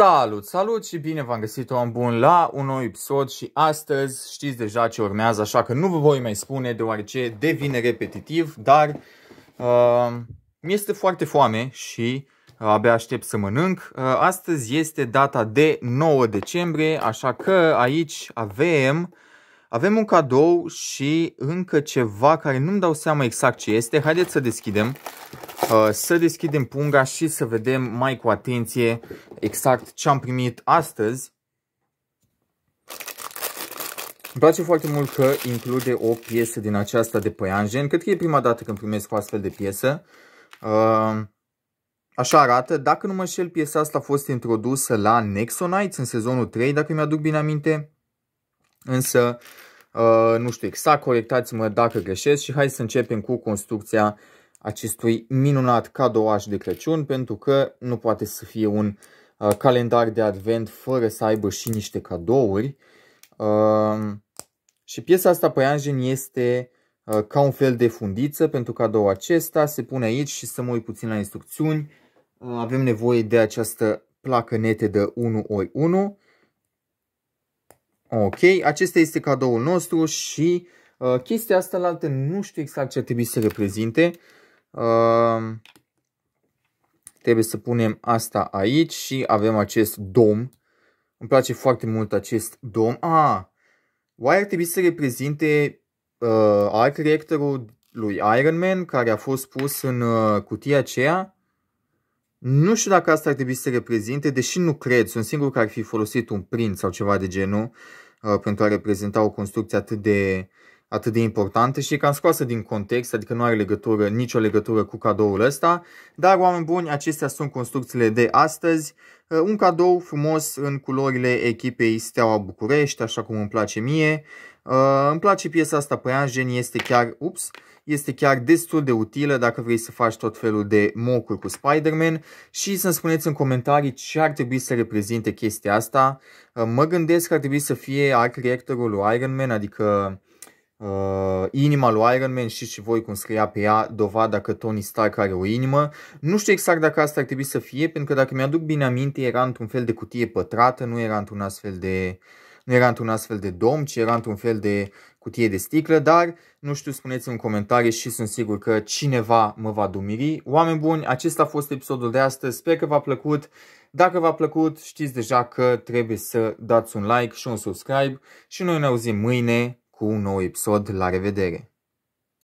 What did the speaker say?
Salut, salut și bine v-am găsit oameni bun la un nou episod și astăzi știți deja ce urmează, așa că nu vă voi mai spune deoarece devine repetitiv, dar uh, mi-este foarte foame și uh, abia aștept să mănânc. Uh, astăzi este data de 9 decembrie, așa că aici avem avem un cadou și încă ceva care nu-mi dau seama exact ce este. Haideți să deschidem. Uh, Uh, să deschidem punga și să vedem mai cu atenție exact ce am primit astăzi. Îmi place foarte mult că include o piesă din aceasta de păianjen. Cred că e prima dată când primesc o astfel de piesă. Uh, așa arată. Dacă nu mă șel, piesa asta a fost introdusă la Nexonites în sezonul 3, dacă mi-aduc bine aminte. Însă, uh, nu știu exact, corectați-mă dacă greșesc și hai să începem cu construcția acestui minunat cadouaș de Crăciun, pentru că nu poate să fie un uh, calendar de advent fără să aibă și niște cadouri. Um, și piesa asta pe Angen este uh, ca un fel de fundiță pentru cadou acesta. Se pune aici și să mă uit puțin la instrucțiuni. Uh, avem nevoie de această placă nete de 1 ori 1 Ok, acesta este cadoul nostru și uh, chestia asta la altă nu știu exact ce trebuie să reprezinte. Uh, Trebuie să punem asta aici și avem acest dom. Îmi place foarte mult acest dom. Ah, oare ar trebui să reprezinte uh, arc reactorul lui Iron Man care a fost pus în uh, cutia aceea? Nu știu dacă asta ar trebui să reprezinte, deși nu cred, sunt singur că ar fi folosit un print sau ceva de genul uh, pentru a reprezenta o construcție atât de uh, atât de importante și e cam scoasă din context, adică nu are legătură, nicio legătură cu cadoul ăsta, dar oameni buni, acestea sunt construcțiile de astăzi, uh, un cadou frumos în culorile echipei Steaua București, așa cum îmi place mie, uh, îmi place piesa asta pe Angen, este chiar, ups, este chiar destul de utilă dacă vrei să faci tot felul de mocuri cu Spider-Man și să-mi spuneți în comentarii ce ar trebui să reprezinte chestia asta. Uh, mă gândesc că ar trebui să fie arc reactorul lui Iron Man, adică Uh, inima lui Iron Man, știți și voi cum scria pe ea, dovada că Tony Stark are o inimă. Nu știu exact dacă asta ar trebui să fie, pentru că dacă mi-aduc bine aminte, era într-un fel de cutie pătrată, nu era într-un astfel de nu era într-un astfel de dom, ci era într-un fel de cutie de sticlă, dar nu știu, spuneți în comentarii și sunt sigur că cineva mă va dumiri. Oameni buni, acesta a fost episodul de astăzi, sper că v-a plăcut. Dacă v-a plăcut, știți deja că trebuie să dați un like și un subscribe și noi ne auzim mâine cu un nou episod. La revedere!